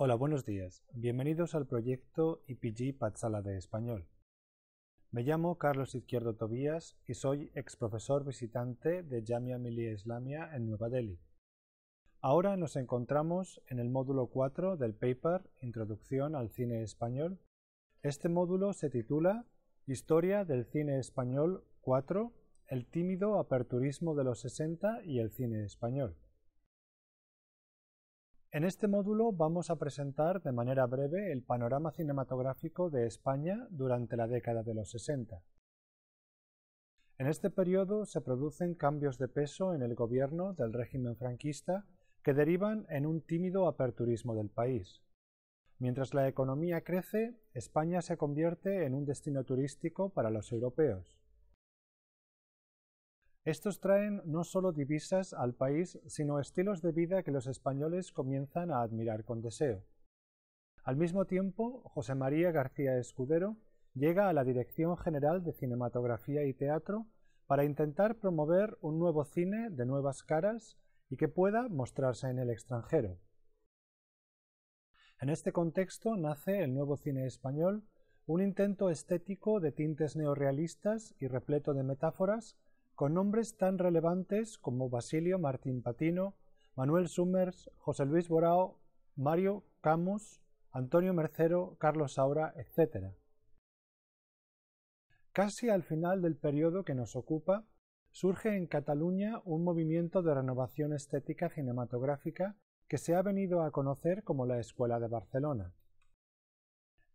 Hola, buenos días. Bienvenidos al proyecto IPG Patsala de Español. Me llamo Carlos Izquierdo Tobías y soy ex profesor visitante de Jamia Millia Islamia en Nueva Delhi. Ahora nos encontramos en el módulo 4 del paper Introducción al cine español. Este módulo se titula Historia del cine español 4, el tímido aperturismo de los 60 y el cine español. En este módulo vamos a presentar de manera breve el panorama cinematográfico de España durante la década de los 60. En este periodo se producen cambios de peso en el gobierno del régimen franquista que derivan en un tímido aperturismo del país. Mientras la economía crece, España se convierte en un destino turístico para los europeos. Estos traen no solo divisas al país, sino estilos de vida que los españoles comienzan a admirar con deseo. Al mismo tiempo, José María García Escudero llega a la Dirección General de Cinematografía y Teatro para intentar promover un nuevo cine de nuevas caras y que pueda mostrarse en el extranjero. En este contexto nace el nuevo cine español, un intento estético de tintes neorrealistas y repleto de metáforas con nombres tan relevantes como Basilio Martín Patino, Manuel Summers, José Luis Borao, Mario Camus, Antonio Mercero, Carlos Saura, etc. Casi al final del periodo que nos ocupa, surge en Cataluña un movimiento de renovación estética cinematográfica que se ha venido a conocer como la Escuela de Barcelona.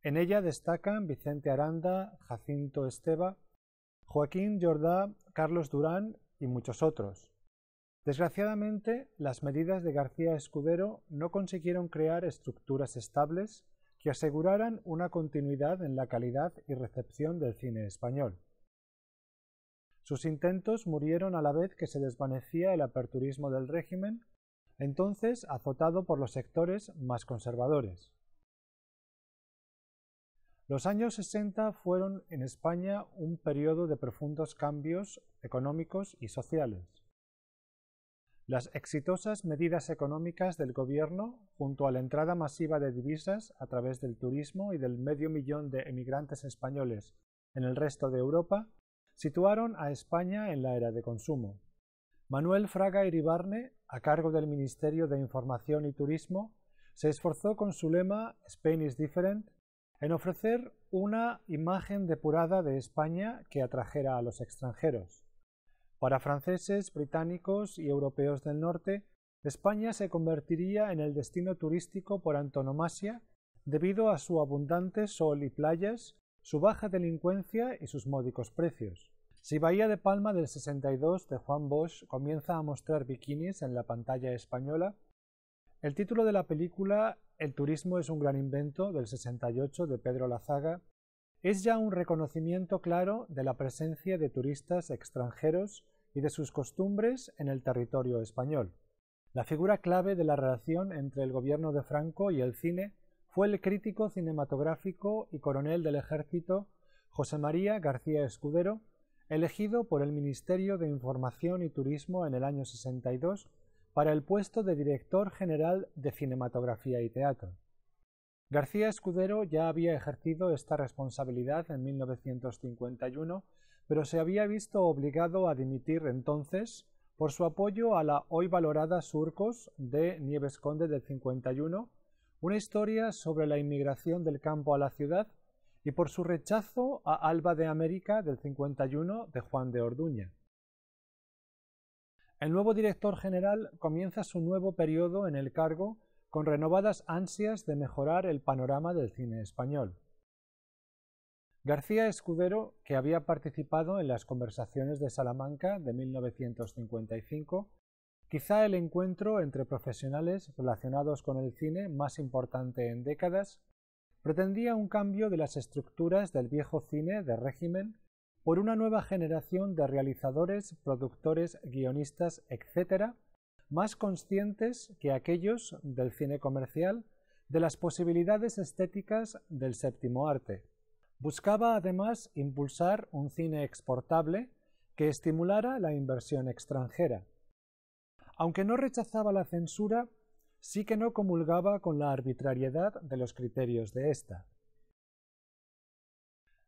En ella destacan Vicente Aranda, Jacinto Esteba, Joaquín Jordá Carlos Durán y muchos otros. Desgraciadamente, las medidas de García Escudero no consiguieron crear estructuras estables que aseguraran una continuidad en la calidad y recepción del cine español. Sus intentos murieron a la vez que se desvanecía el aperturismo del régimen, entonces azotado por los sectores más conservadores. Los años 60 fueron en España un periodo de profundos cambios económicos y sociales. Las exitosas medidas económicas del gobierno, junto a la entrada masiva de divisas a través del turismo y del medio millón de emigrantes españoles en el resto de Europa, situaron a España en la era de consumo. Manuel Fraga Iribarne, a cargo del Ministerio de Información y Turismo, se esforzó con su lema Spain is different en ofrecer una imagen depurada de España que atrajera a los extranjeros. Para franceses, británicos y europeos del norte, España se convertiría en el destino turístico por antonomasia debido a su abundante sol y playas, su baja delincuencia y sus módicos precios. Si Bahía de Palma del 62 de Juan Bosch comienza a mostrar bikinis en la pantalla española, el título de la película el turismo es un gran invento del 68 de Pedro Lazaga. Es ya un reconocimiento claro de la presencia de turistas extranjeros y de sus costumbres en el territorio español. La figura clave de la relación entre el gobierno de Franco y el cine fue el crítico cinematográfico y coronel del ejército José María García Escudero, elegido por el Ministerio de Información y Turismo en el año 62 para el puesto de director general de cinematografía y teatro. García Escudero ya había ejercido esta responsabilidad en 1951, pero se había visto obligado a dimitir entonces por su apoyo a la hoy valorada Surcos de Nieves Conde del 51, una historia sobre la inmigración del campo a la ciudad, y por su rechazo a Alba de América del 51 de Juan de Orduña. El nuevo director general comienza su nuevo periodo en el cargo con renovadas ansias de mejorar el panorama del cine español. García Escudero, que había participado en las conversaciones de Salamanca de 1955, quizá el encuentro entre profesionales relacionados con el cine más importante en décadas, pretendía un cambio de las estructuras del viejo cine de régimen por una nueva generación de realizadores, productores, guionistas, etc., más conscientes que aquellos del cine comercial de las posibilidades estéticas del séptimo arte. Buscaba además impulsar un cine exportable que estimulara la inversión extranjera. Aunque no rechazaba la censura, sí que no comulgaba con la arbitrariedad de los criterios de esta.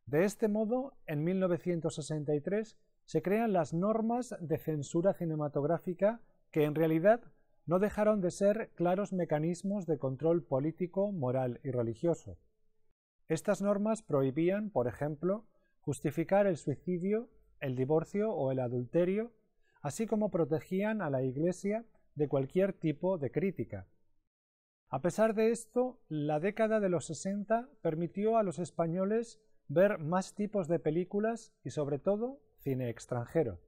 De este modo, en 1963 se crean las normas de censura cinematográfica que en realidad no dejaron de ser claros mecanismos de control político, moral y religioso. Estas normas prohibían, por ejemplo, justificar el suicidio, el divorcio o el adulterio, así como protegían a la Iglesia de cualquier tipo de crítica. A pesar de esto, la década de los 60 permitió a los españoles ver más tipos de películas y sobre todo cine extranjero.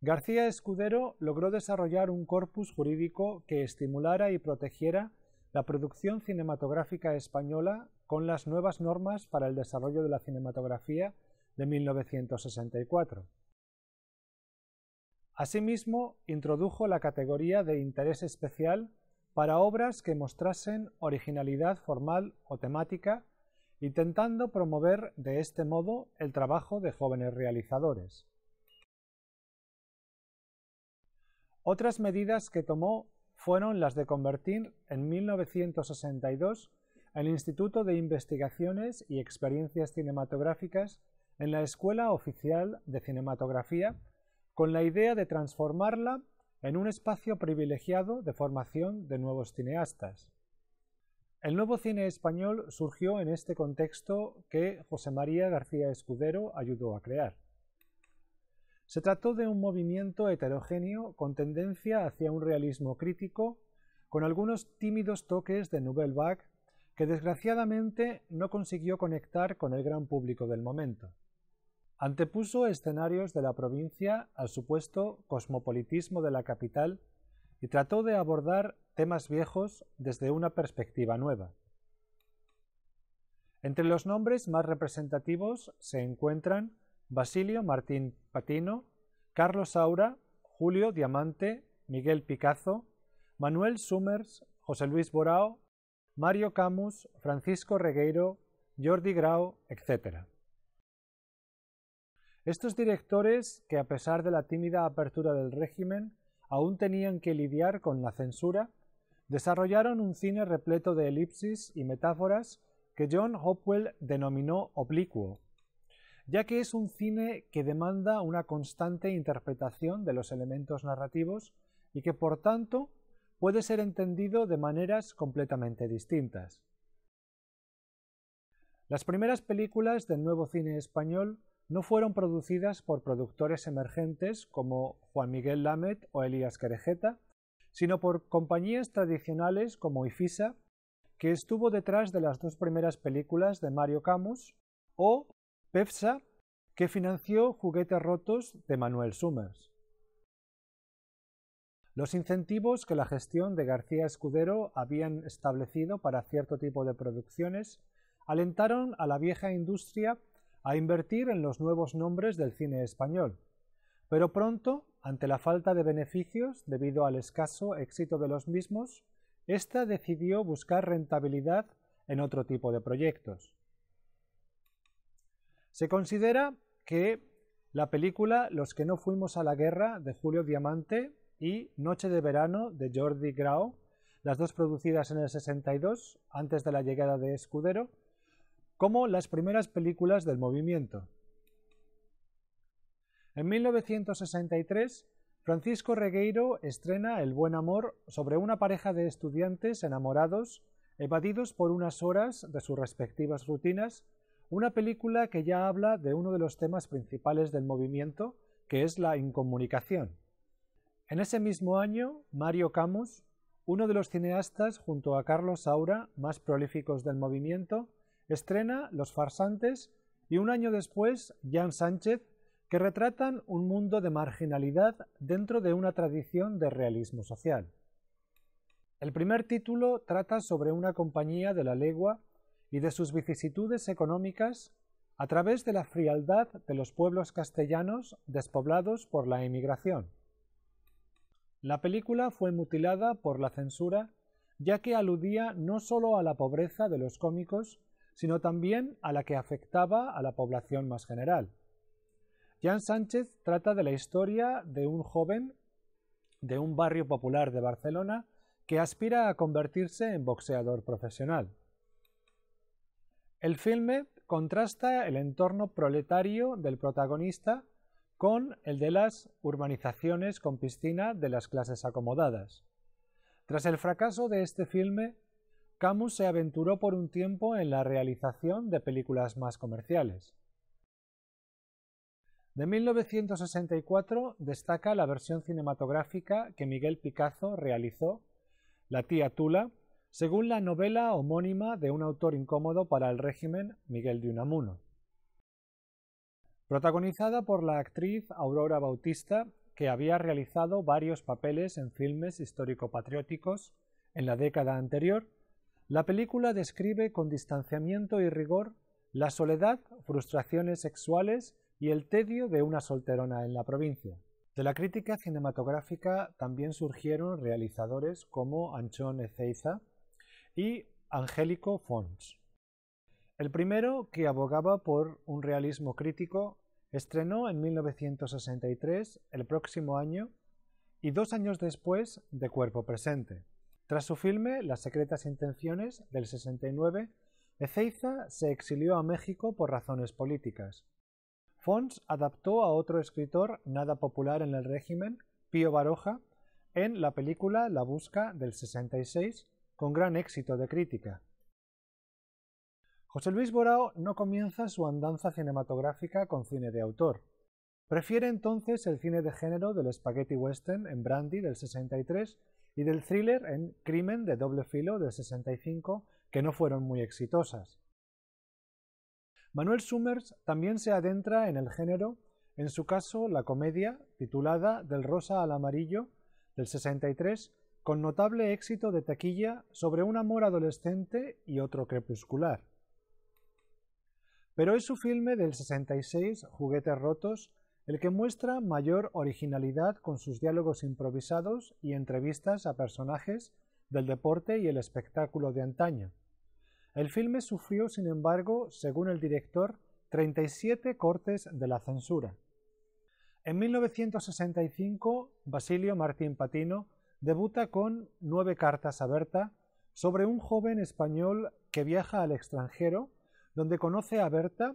García Escudero logró desarrollar un corpus jurídico que estimulara y protegiera la producción cinematográfica española con las nuevas normas para el desarrollo de la cinematografía de 1964. Asimismo, introdujo la categoría de interés especial para obras que mostrasen originalidad formal o temática intentando promover de este modo el trabajo de jóvenes realizadores. Otras medidas que tomó fueron las de convertir en 1962 el Instituto de Investigaciones y Experiencias Cinematográficas en la Escuela Oficial de Cinematografía con la idea de transformarla en un espacio privilegiado de formación de nuevos cineastas. El nuevo cine español surgió en este contexto que José María García Escudero ayudó a crear. Se trató de un movimiento heterogéneo con tendencia hacia un realismo crítico, con algunos tímidos toques de Nouvelle Vague, que desgraciadamente no consiguió conectar con el gran público del momento. Antepuso escenarios de la provincia al supuesto cosmopolitismo de la capital y trató de abordar temas viejos desde una perspectiva nueva. Entre los nombres más representativos se encuentran Basilio Martín Patino, Carlos Saura, Julio Diamante, Miguel Picazo, Manuel Summers, José Luis Borao, Mario Camus, Francisco Regueiro, Jordi Grau, etc. Estos directores, que a pesar de la tímida apertura del régimen, aún tenían que lidiar con la censura, desarrollaron un cine repleto de elipsis y metáforas que John Hopwell denominó oblicuo, ya que es un cine que demanda una constante interpretación de los elementos narrativos y que por tanto puede ser entendido de maneras completamente distintas. Las primeras películas del nuevo cine español no fueron producidas por productores emergentes como Juan Miguel Lamet o Elías Querejeta, sino por compañías tradicionales como Ifisa, que estuvo detrás de las dos primeras películas de Mario Camus, o PEFSA, que financió Juguetes Rotos de Manuel Summers. Los incentivos que la gestión de García Escudero habían establecido para cierto tipo de producciones alentaron a la vieja industria a invertir en los nuevos nombres del cine español, pero pronto ante la falta de beneficios, debido al escaso éxito de los mismos, ésta decidió buscar rentabilidad en otro tipo de proyectos. Se considera que la película Los que no fuimos a la guerra de Julio Diamante y Noche de verano de Jordi Grau, las dos producidas en el 62, antes de la llegada de Escudero, como las primeras películas del movimiento. En 1963, Francisco Regueiro estrena El buen amor sobre una pareja de estudiantes enamorados, evadidos por unas horas de sus respectivas rutinas, una película que ya habla de uno de los temas principales del movimiento, que es la incomunicación. En ese mismo año, Mario Camus, uno de los cineastas junto a Carlos Saura más prolíficos del movimiento, estrena Los farsantes y un año después, Jan Sánchez que retratan un mundo de marginalidad dentro de una tradición de realismo social. El primer título trata sobre una compañía de la legua y de sus vicisitudes económicas a través de la frialdad de los pueblos castellanos despoblados por la emigración. La película fue mutilada por la censura ya que aludía no solo a la pobreza de los cómicos, sino también a la que afectaba a la población más general. Jan Sánchez trata de la historia de un joven de un barrio popular de Barcelona que aspira a convertirse en boxeador profesional. El filme contrasta el entorno proletario del protagonista con el de las urbanizaciones con piscina de las clases acomodadas. Tras el fracaso de este filme, Camus se aventuró por un tiempo en la realización de películas más comerciales. De 1964 destaca la versión cinematográfica que Miguel Picazo realizó, La tía Tula, según la novela homónima de un autor incómodo para el régimen, Miguel de Unamuno. Protagonizada por la actriz Aurora Bautista, que había realizado varios papeles en filmes histórico-patrióticos en la década anterior, la película describe con distanciamiento y rigor la soledad, frustraciones sexuales y el tedio de una solterona en la provincia. De la crítica cinematográfica también surgieron realizadores como Anchón Ezeiza y Angélico Fons. El primero, que abogaba por un realismo crítico, estrenó en 1963, el próximo año, y dos años después, De Cuerpo Presente. Tras su filme Las secretas intenciones del 69, Ezeiza se exilió a México por razones políticas. Fons adaptó a otro escritor nada popular en el régimen, Pío Baroja, en la película La Busca del 66, con gran éxito de crítica. José Luis Borao no comienza su andanza cinematográfica con cine de autor. Prefiere entonces el cine de género del spaghetti western en Brandy del 63 y del thriller en Crimen de doble filo del 65, que no fueron muy exitosas. Manuel Summers también se adentra en el género, en su caso la comedia, titulada Del rosa al amarillo, del 63, con notable éxito de taquilla sobre un amor adolescente y otro crepuscular. Pero es su filme del 66, Juguetes Rotos, el que muestra mayor originalidad con sus diálogos improvisados y entrevistas a personajes del deporte y el espectáculo de antaño. El filme sufrió, sin embargo, según el director, 37 cortes de la censura. En 1965, Basilio Martín Patino debuta con Nueve cartas a Berta sobre un joven español que viaja al extranjero, donde conoce a Berta,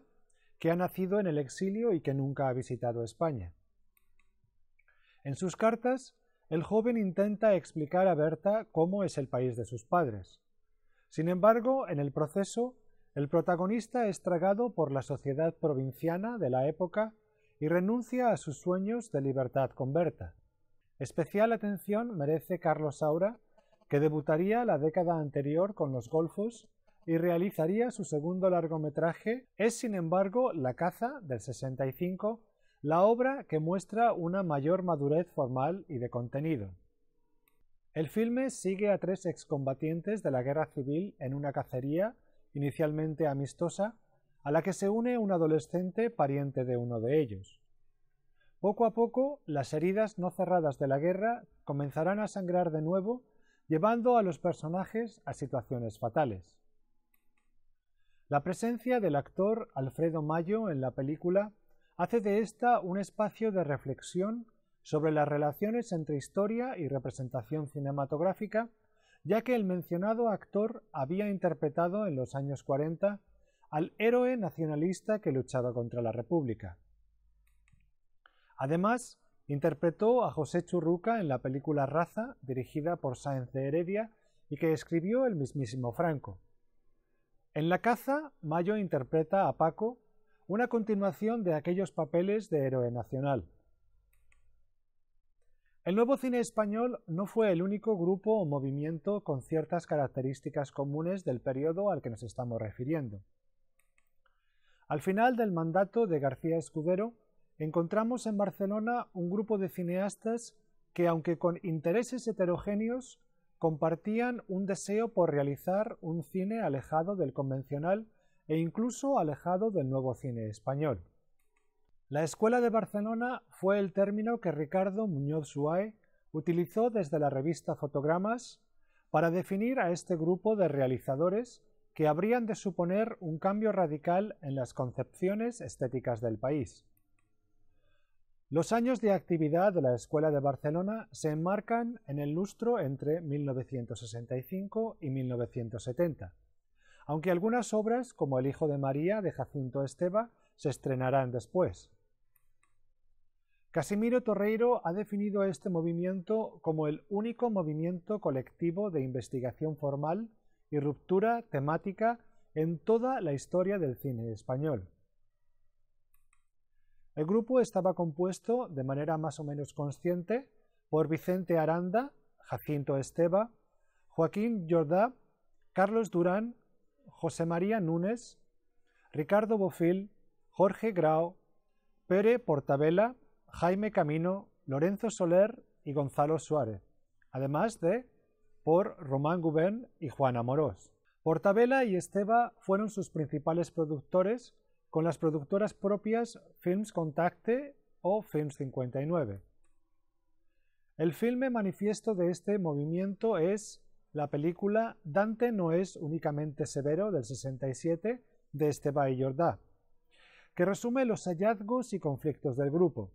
que ha nacido en el exilio y que nunca ha visitado España. En sus cartas, el joven intenta explicar a Berta cómo es el país de sus padres. Sin embargo, en el proceso, el protagonista es tragado por la sociedad provinciana de la época y renuncia a sus sueños de libertad con Berta. Especial atención merece Carlos Saura, que debutaría la década anterior con Los Golfos y realizaría su segundo largometraje, es sin embargo La caza del 65, la obra que muestra una mayor madurez formal y de contenido. El filme sigue a tres excombatientes de la guerra civil en una cacería, inicialmente amistosa, a la que se une un adolescente pariente de uno de ellos. Poco a poco, las heridas no cerradas de la guerra comenzarán a sangrar de nuevo, llevando a los personajes a situaciones fatales. La presencia del actor Alfredo Mayo en la película hace de esta un espacio de reflexión sobre las relaciones entre historia y representación cinematográfica, ya que el mencionado actor había interpretado en los años 40 al héroe nacionalista que luchaba contra la República. Además, interpretó a José Churruca en la película Raza, dirigida por Sáenz de Heredia y que escribió el mismísimo Franco. En La caza, Mayo interpreta a Paco, una continuación de aquellos papeles de héroe nacional. El nuevo cine español no fue el único grupo o movimiento con ciertas características comunes del periodo al que nos estamos refiriendo. Al final del mandato de García Escudero, encontramos en Barcelona un grupo de cineastas que, aunque con intereses heterogéneos, compartían un deseo por realizar un cine alejado del convencional e incluso alejado del nuevo cine español. La Escuela de Barcelona fue el término que Ricardo Muñoz Suárez utilizó desde la revista Fotogramas para definir a este grupo de realizadores que habrían de suponer un cambio radical en las concepciones estéticas del país. Los años de actividad de la Escuela de Barcelona se enmarcan en el lustro entre 1965 y 1970, aunque algunas obras, como El Hijo de María de Jacinto Esteba, se estrenarán después. Casimiro Torreiro ha definido este movimiento como el único movimiento colectivo de investigación formal y ruptura temática en toda la historia del cine español. El grupo estaba compuesto, de manera más o menos consciente, por Vicente Aranda, Jacinto Esteba, Joaquín Jordá, Carlos Durán, José María Núñez, Ricardo Bofil, Jorge Grau, Pere Portabella Jaime Camino, Lorenzo Soler y Gonzalo Suárez, además de por Román Gubern y Juana Morós. Portabela y Esteba fueron sus principales productores, con las productoras propias Films Contacte o Films 59. El filme manifiesto de este movimiento es la película Dante no es únicamente severo del 67 de Esteba y Jordá, que resume los hallazgos y conflictos del grupo.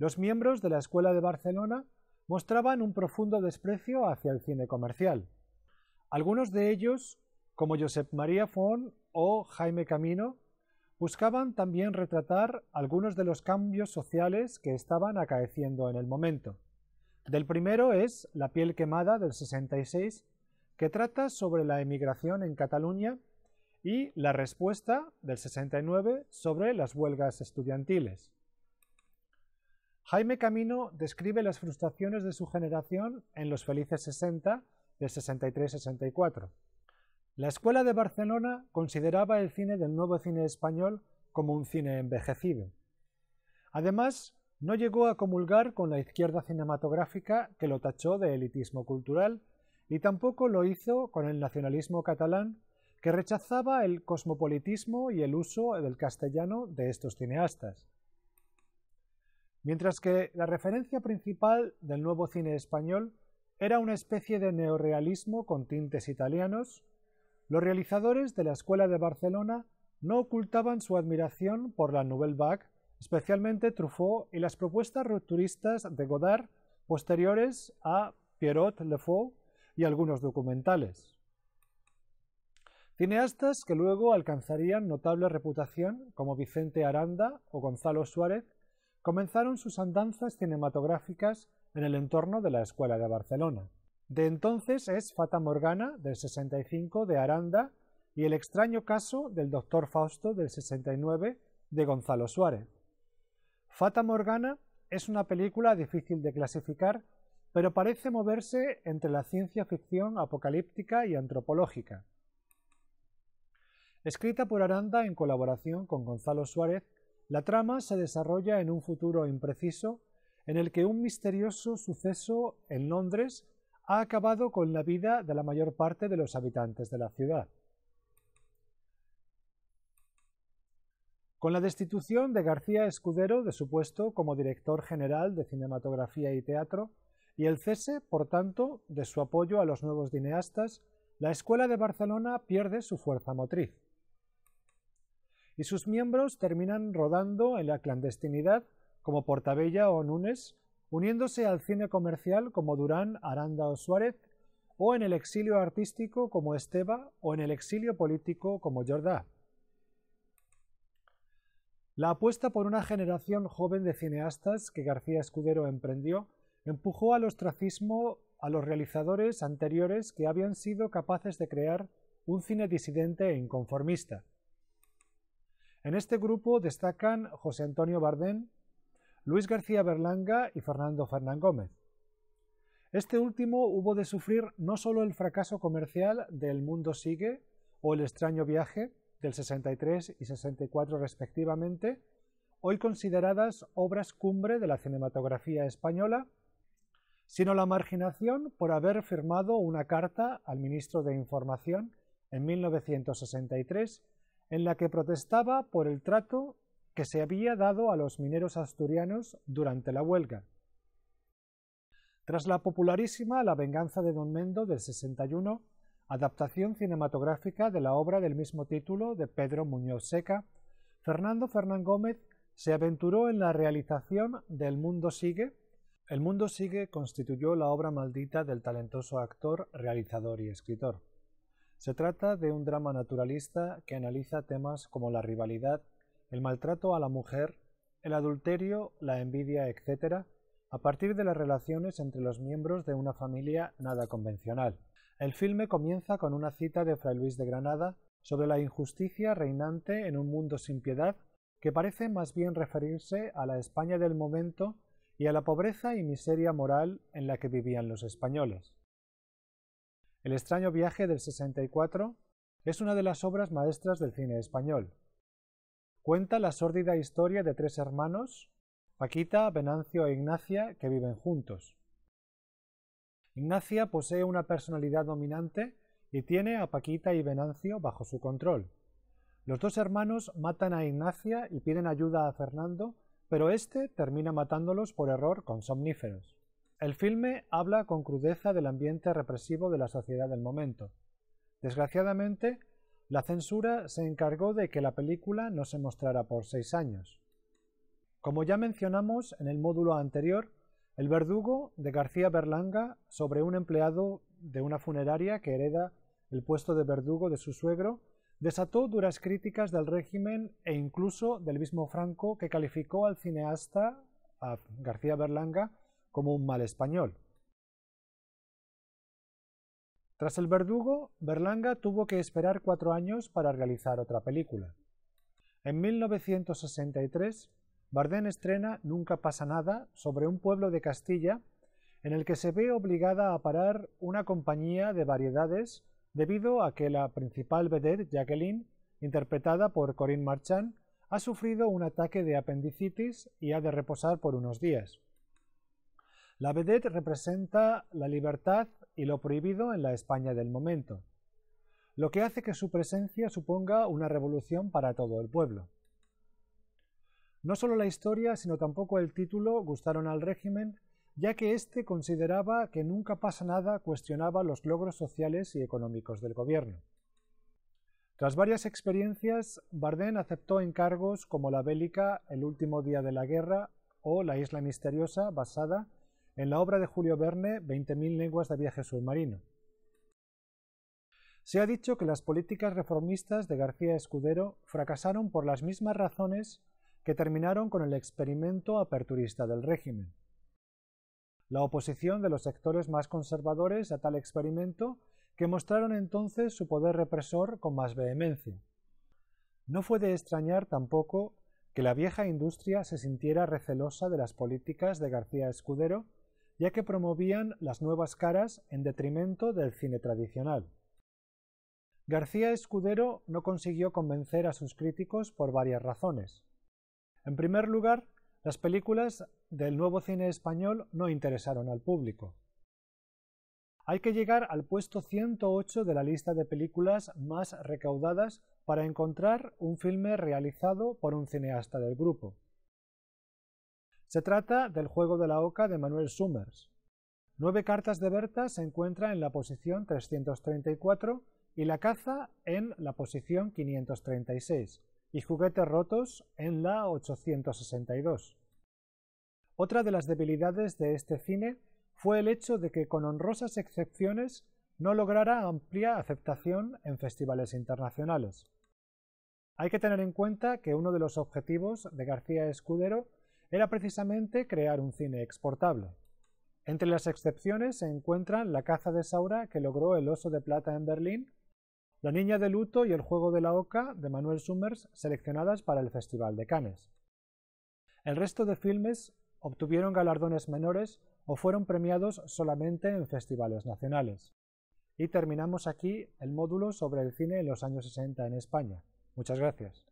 Los miembros de la Escuela de Barcelona mostraban un profundo desprecio hacia el cine comercial. Algunos de ellos, como Josep María Font o Jaime Camino, buscaban también retratar algunos de los cambios sociales que estaban acaeciendo en el momento. Del primero es La piel quemada del 66, que trata sobre la emigración en Cataluña, y La respuesta del 69 sobre las huelgas estudiantiles. Jaime Camino describe las frustraciones de su generación en los felices 60 del 63-64. La Escuela de Barcelona consideraba el cine del nuevo cine español como un cine envejecido. Además, no llegó a comulgar con la izquierda cinematográfica que lo tachó de elitismo cultural, y tampoco lo hizo con el nacionalismo catalán, que rechazaba el cosmopolitismo y el uso del castellano de estos cineastas mientras que la referencia principal del nuevo cine español era una especie de neorealismo con tintes italianos, los realizadores de la Escuela de Barcelona no ocultaban su admiración por la Nouvelle Vague, especialmente Truffaut y las propuestas rupturistas de Godard posteriores a Pierrot Le Faux y algunos documentales. Cineastas que luego alcanzarían notable reputación como Vicente Aranda o Gonzalo Suárez, comenzaron sus andanzas cinematográficas en el entorno de la Escuela de Barcelona. De entonces es Fata Morgana del 65 de Aranda y El extraño caso del Doctor Fausto del 69 de Gonzalo Suárez. Fata Morgana es una película difícil de clasificar, pero parece moverse entre la ciencia ficción apocalíptica y antropológica. Escrita por Aranda en colaboración con Gonzalo Suárez la trama se desarrolla en un futuro impreciso en el que un misterioso suceso en Londres ha acabado con la vida de la mayor parte de los habitantes de la ciudad. Con la destitución de García Escudero de su puesto como director general de cinematografía y teatro, y el cese, por tanto, de su apoyo a los nuevos cineastas, la Escuela de Barcelona pierde su fuerza motriz y sus miembros terminan rodando en la clandestinidad como Portabella o Núñez, uniéndose al cine comercial como Durán, Aranda o Suárez, o en el exilio artístico como Esteba, o en el exilio político como Jordá. La apuesta por una generación joven de cineastas que García Escudero emprendió empujó al ostracismo a los realizadores anteriores que habían sido capaces de crear un cine disidente e inconformista. En este grupo destacan José Antonio Bardén, Luis García Berlanga y Fernando Fernán Gómez. Este último hubo de sufrir no solo el fracaso comercial de El Mundo Sigue o El extraño viaje del 63 y 64 respectivamente, hoy consideradas obras cumbre de la cinematografía española, sino la marginación por haber firmado una carta al ministro de Información en 1963 en la que protestaba por el trato que se había dado a los mineros asturianos durante la huelga. Tras la popularísima La venganza de Don Mendo del 61, adaptación cinematográfica de la obra del mismo título de Pedro Muñoz Seca, Fernando Fernán Gómez se aventuró en la realización del Mundo Sigue. El Mundo Sigue constituyó la obra maldita del talentoso actor, realizador y escritor. Se trata de un drama naturalista que analiza temas como la rivalidad, el maltrato a la mujer, el adulterio, la envidia, etc., a partir de las relaciones entre los miembros de una familia nada convencional. El filme comienza con una cita de Fray Luis de Granada sobre la injusticia reinante en un mundo sin piedad que parece más bien referirse a la España del momento y a la pobreza y miseria moral en la que vivían los españoles. El extraño viaje del 64 es una de las obras maestras del cine español. Cuenta la sórdida historia de tres hermanos, Paquita, Venancio e Ignacia, que viven juntos. Ignacia posee una personalidad dominante y tiene a Paquita y Venancio bajo su control. Los dos hermanos matan a Ignacia y piden ayuda a Fernando, pero este termina matándolos por error con somníferos. El filme habla con crudeza del ambiente represivo de la sociedad del momento. Desgraciadamente, la censura se encargó de que la película no se mostrara por seis años. Como ya mencionamos en el módulo anterior, El verdugo de García Berlanga sobre un empleado de una funeraria que hereda el puesto de verdugo de su suegro desató duras críticas del régimen e incluso del mismo Franco que calificó al cineasta, a García Berlanga, como un mal español. Tras El verdugo, Berlanga tuvo que esperar cuatro años para realizar otra película. En 1963, Bardem estrena Nunca pasa nada sobre un pueblo de Castilla en el que se ve obligada a parar una compañía de variedades debido a que la principal vedette, Jacqueline, interpretada por Corinne Marchand, ha sufrido un ataque de apendicitis y ha de reposar por unos días. La vedette representa la libertad y lo prohibido en la España del momento, lo que hace que su presencia suponga una revolución para todo el pueblo. No solo la historia, sino tampoco el título gustaron al régimen, ya que éste consideraba que nunca pasa nada cuestionaba los logros sociales y económicos del gobierno. Tras varias experiencias, Bardem aceptó encargos como La Bélica, El último día de la guerra o La isla misteriosa, basada en la obra de Julio Verne 20.000 lenguas de viaje submarino. Se ha dicho que las políticas reformistas de García Escudero fracasaron por las mismas razones que terminaron con el experimento aperturista del régimen. La oposición de los sectores más conservadores a tal experimento que mostraron entonces su poder represor con más vehemencia. No fue de extrañar tampoco que la vieja industria se sintiera recelosa de las políticas de García Escudero ya que promovían las nuevas caras en detrimento del cine tradicional. García Escudero no consiguió convencer a sus críticos por varias razones. En primer lugar, las películas del nuevo cine español no interesaron al público. Hay que llegar al puesto 108 de la lista de películas más recaudadas para encontrar un filme realizado por un cineasta del grupo. Se trata del juego de la oca de Manuel Summers. Nueve cartas de Berta se encuentran en la posición 334 y la caza en la posición 536 y juguetes rotos en la 862. Otra de las debilidades de este cine fue el hecho de que con honrosas excepciones no lograra amplia aceptación en festivales internacionales. Hay que tener en cuenta que uno de los objetivos de García Escudero era precisamente crear un cine exportable. Entre las excepciones se encuentran la caza de Saura que logró el Oso de Plata en Berlín, La Niña de Luto y El Juego de la Oca de Manuel Summers seleccionadas para el Festival de Cannes. El resto de filmes obtuvieron galardones menores o fueron premiados solamente en festivales nacionales. Y terminamos aquí el módulo sobre el cine en los años 60 en España. Muchas gracias.